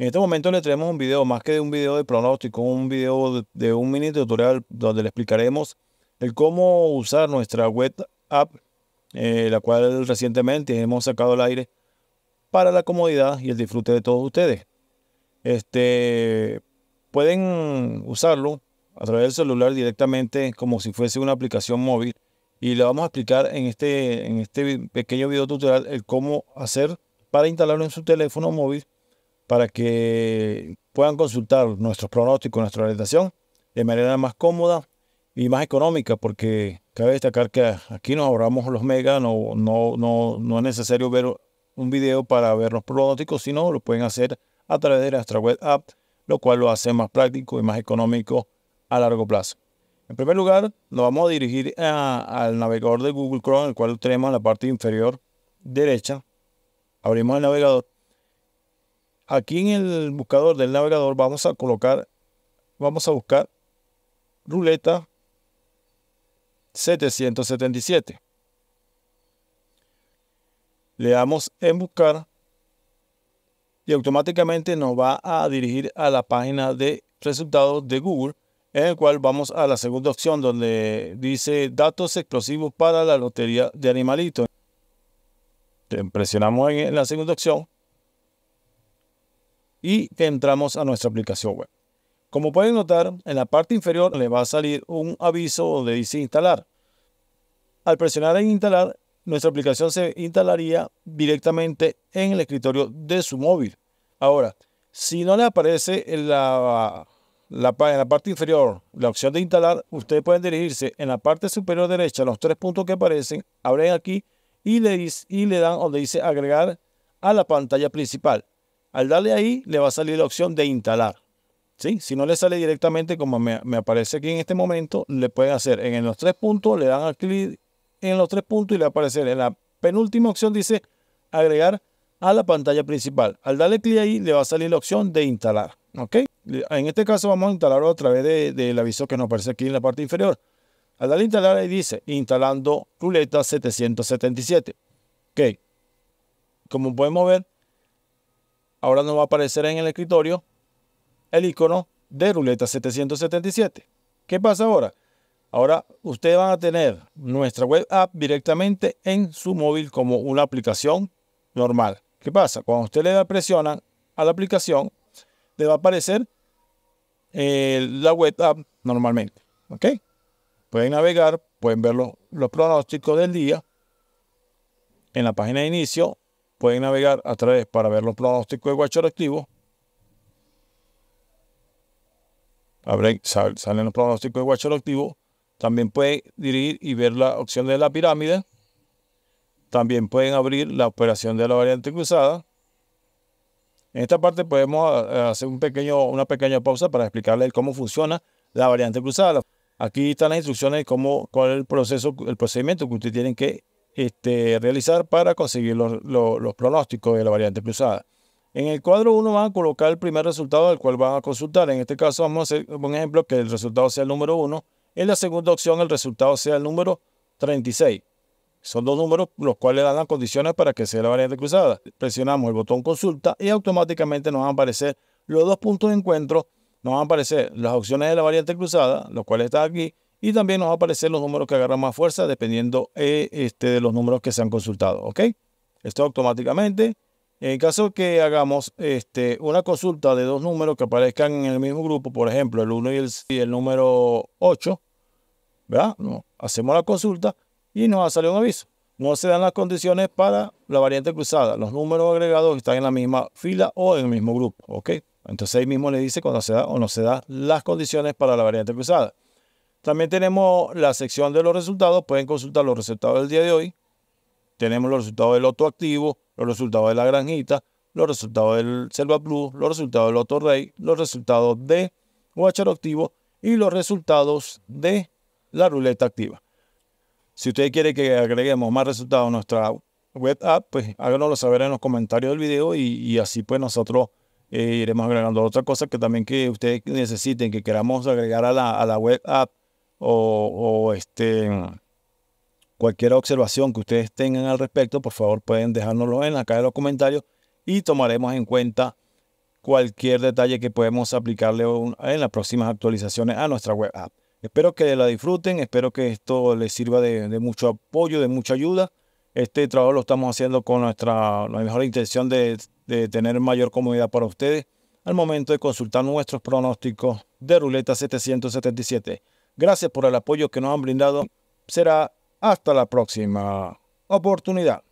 En este momento le traemos un video, más que de un video de pronóstico, un video de, un mini tutorial donde le explicaremos el cómo usar nuestra web app, eh, la cual recientemente hemos sacado al aire para la comodidad y el disfrute de todos ustedes. Este, pueden usarlo a través del celular directamente como si fuese una aplicación móvil y le vamos a explicar en este, en este pequeño video tutorial el cómo hacer para instalarlo en su teléfono móvil para que puedan consultar nuestros pronósticos, nuestra orientación de manera más cómoda y más económica, porque cabe destacar que aquí nos ahorramos los megas, no, no, no, es necesario ver un video para ver los pronósticos, sino lo pueden hacer a través de nuestra web app, lo cual lo hace más práctico y más económico a largo plazo. En primer lugar, nos vamos a dirigir al navegador de Google Chrome, el cual tenemos en la parte inferior derecha. Abrimos el navegador Aquí en el buscador del navegador vamos a colocar, vamos a buscar ruleta 777. Le damos en buscar y automáticamente nos va a dirigir a la página de resultados de Google, en el cual vamos a la segunda opción donde dice datos explosivos para la lotería de animalitos. Presionamos en la segunda opción y entramos a nuestra aplicación web. Como pueden notar, en la parte inferior le va a salir un aviso donde dice instalar. Al presionar en instalar, nuestra aplicación se instalaría directamente en el escritorio de su móvil. Ahora, si no le aparece en la, la, en la parte inferior la opción de instalar, ustedes pueden dirigirse en la parte superior derecha, los tres puntos que aparecen, abren aquí y le, y le dan donde dice agregar a la pantalla principal. Al darle ahí, le va a salir la opción de instalar. Si no le sale directamente, como me, aparece aquí en este momento, le pueden hacer en los tres puntos, le dan clic en los tres puntos y le va a aparecer en la penúltima opción, dice agregar a la pantalla principal. Al darle clic ahí, le va a salir la opción de instalar. ¿Ok? En este caso vamos a instalarlo a través del aviso que nos aparece aquí en la parte inferior. Al darle instalar ahí dice instalando ruleta 777. Ok. Como podemos ver, ahora nos va a aparecer en el escritorio el icono de ruleta 777. ¿Qué pasa ahora? Ahora ustedes van a tener nuestra web app directamente en su móvil como una aplicación normal. ¿Qué pasa? Cuando usted le presiona a la aplicación, le va a aparecer eh, la web app normalmente. ¿Ok? Pueden navegar, pueden ver los pronósticos del día en la página de inicio pueden navegar a través para ver los pronósticos de Watcher Activo. salen los pronósticos de Watcher activo. También pueden dirigir y ver la opción de la pirámide. También pueden abrir la operación de la variante cruzada. En esta parte podemos eh, hacer un pequeño, una pequeña pausa para explicarles cómo funciona la variante cruzada. Aquí están las instrucciones de cómo, cuál es el proceso, el procedimiento que ustedes tienen que este, realizar para conseguir los, pronósticos de la variante cruzada. En el cuadro 1 van a colocar el primer resultado al cual van a consultar. En este caso vamos a hacer un ejemplo que el resultado sea el número 1. En la segunda opción el resultado sea el número 36. Son dos números los cuales dan las condiciones para que sea la variante cruzada. Presionamos el botón consulta y automáticamente nos van a aparecer los dos puntos de encuentro. Nos van a aparecer las opciones de la variante cruzada, los cuales están aquí, y también nos va a aparecer los números que agarran más fuerza dependiendo eh, este, de los números que se han consultado. ¿Ok? Esto automáticamente. En caso que hagamos este, una consulta de dos números que aparezcan en el mismo grupo, por ejemplo, el 1 y el, el número 8, ¿verdad? Hacemos la consulta y nos va a salir un aviso. No se dan las condiciones para la variante cruzada. Los números agregados están en la misma fila o en el mismo grupo, ¿ok? Entonces ahí mismo le dice cuando se da o no se dan las condiciones para la variante cruzada. También tenemos la sección de los resultados. Pueden consultar los resultados del día de hoy. Tenemos los resultados del Loto Activo, los resultados de la Granjita, los resultados del Selva Blue, los resultados del Loto Rey, los resultados de Guacharo Activo y los resultados de la Ruleta Activa. Si usted quiere que agreguemos más resultados a nuestra web app, pues háganoslo saber en los comentarios del video y, así pues nosotros eh, iremos agregando otra cosa que también que ustedes necesiten, que queramos agregar a la web app o, este, cualquier observación que ustedes tengan al respecto, por favor pueden dejárnoslo en la caja de los comentarios y tomaremos en cuenta cualquier detalle que podemos aplicarle en las próximas actualizaciones a nuestra web app. Espero que la disfruten, espero que esto les sirva de, mucho apoyo, de mucha ayuda. Este trabajo lo estamos haciendo con nuestra la mejor intención de, de, tener mayor comodidad para ustedes al momento de consultar nuestros pronósticos de Ruleta 777. Gracias por el apoyo que nos han brindado. Será hasta la próxima oportunidad.